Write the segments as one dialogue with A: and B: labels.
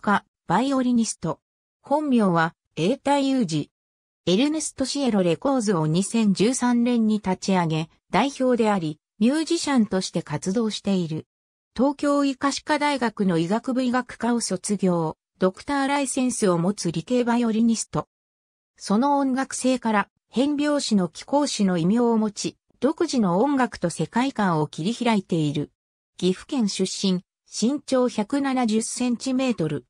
A: 家、バイオリニスト。本名は、永体。裕二。エルネスト・シエロレコーズを2013年に立ち上げ、代表であり、ミュージシャンとして活動している。東京医科歯科大学の医学部医学科を卒業、ドクターライセンスを持つ理系バイオリニスト。その音楽性から、変拍子の貴公子の異名を持ち、独自の音楽と世界観を切り開いている。岐阜県出身、身長170センチメートル、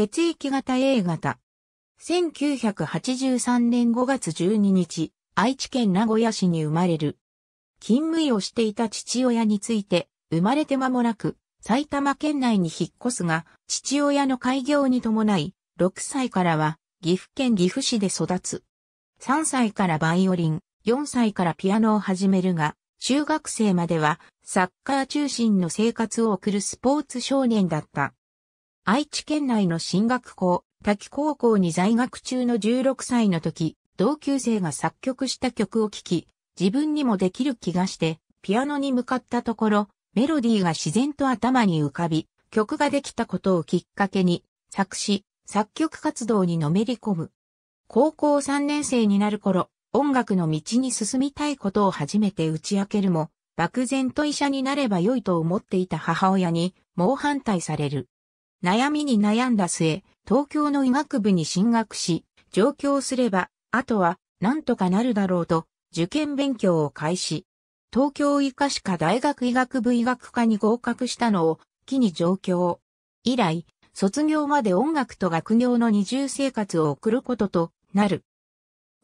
A: 血液型 A 型。1983年5月12日、愛知県名古屋市に生まれる。勤務医をしていた父親について、生まれて間もなく、埼玉県内に引っ越すが、父親の開業に伴い、6歳からは、岐阜県岐阜市で育つ。3歳からバイオリン、4歳からピアノを始めるが、中学生までは、サッカー中心の生活を送るスポーツ少年だった。愛知県内の進学校、滝高校に在学中の16歳の時、同級生が作曲した曲を聴き、自分にもできる気がして、ピアノに向かったところ、メロディーが自然と頭に浮かび、曲ができたことをきっかけに、作詞、作曲活動にのめり込む。高校3年生になる頃、音楽の道に進みたいことを初めて打ち明けるも、漠然と医者になれば良いと思っていた母親に、猛反対される。悩みに悩んだ末、東京の医学部に進学し、上京すれば、あとは、なんとかなるだろうと、受験勉強を開始。東京医科歯科大学医学部医学科に合格したのを、機に上京。以来、卒業まで音楽と学業の二重生活を送ることとなる。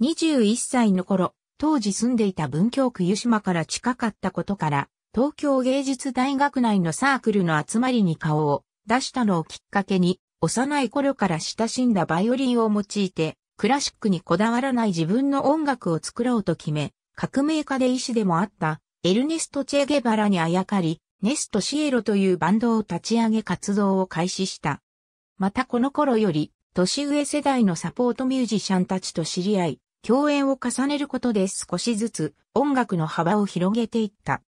A: 21歳の頃、当時住んでいた文京区湯島から近かったことから、東京芸術大学内のサークルの集まりに顔を出したのをきっかけに、幼い頃から親しんだバイオリンを用いて、クラシックにこだわらない自分の音楽を作ろうと決め、革命家で医師でもあったエルネスト・チェゲバラにあやかり、ネスト・シエロというバンドを立ち上げ活動を開始した。またこの頃より、年上世代のサポートミュージシャンたちと知り合い、共演を重ねることで少しずつ音楽の幅を広げていった。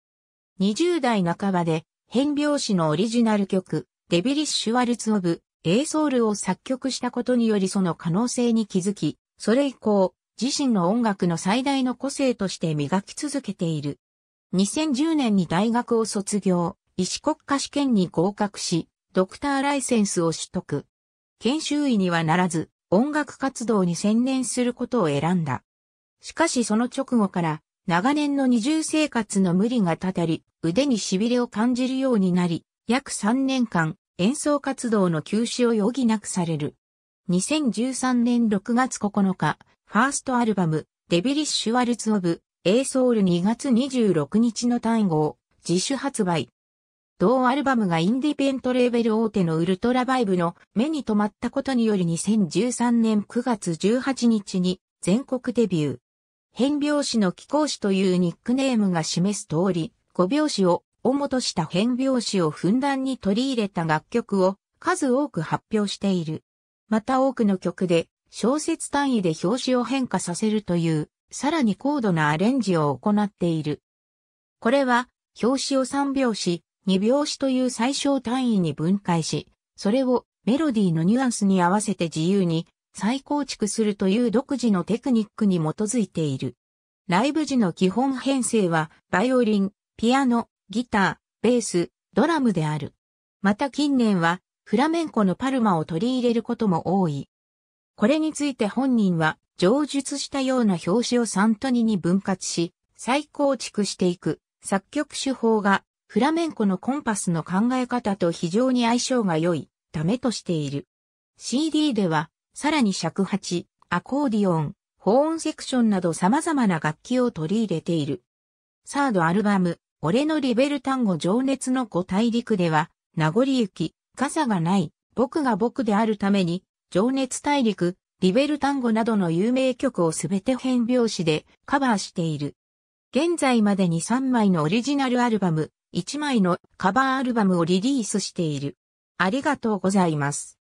A: 20代半ばで変拍子のオリジナル曲、デビリッシュ・ワルツ・オブ、エーソールを作曲したことによりその可能性に気づき、それ以降、自身の音楽の最大の個性として磨き続けている。2010年に大学を卒業、医師国家試験に合格し、ドクターライセンスを取得。研修医にはならず、音楽活動に専念することを選んだ。しかしその直後から、長年の二重生活の無理がたたり、腕に痺れを感じるようになり、約3年間、演奏活動の休止を余儀なくされる。2013年6月9日、ファーストアルバム、デビリッシュ・ワルツ・オブ、エーソール2月26日の単語を自主発売。同アルバムがインディペントレーベル大手のウルトラバイブの目に留まったことにより2013年9月18日に全国デビュー。変拍子の貴公子というニックネームが示す通り、5拍子を主とした変拍子をふんだんに取り入れた楽曲を数多く発表している。また多くの曲で小節単位で表紙を変化させるという、さらに高度なアレンジを行っている。これは、表紙を3拍子、2拍子という最小単位に分解し、それをメロディーのニュアンスに合わせて自由に再構築するという独自のテクニックに基づいている。ライブ時の基本編成は、バイオリン、ピアノ、ギター、ベース、ドラムである。また近年は、フラメンコのパルマを取り入れることも多い。これについて本人は、上述したような表紙をサントニに分割し、再構築していく作曲手法が、フラメンコのコンパスの考え方と非常に相性が良いためとしている。CD では、さらに尺八、アコーディオン、保温セクションなど様々な楽器を取り入れている。サードアルバム、俺のリベル単語情熱の五大陸では、名残行き、傘がない、僕が僕であるために、情熱大陸、リベル単語などの有名曲をすべて変拍子でカバーしている。現在までに3枚のオリジナルアルバム、1枚のカバーアルバムをリリースしている。ありがとうございます。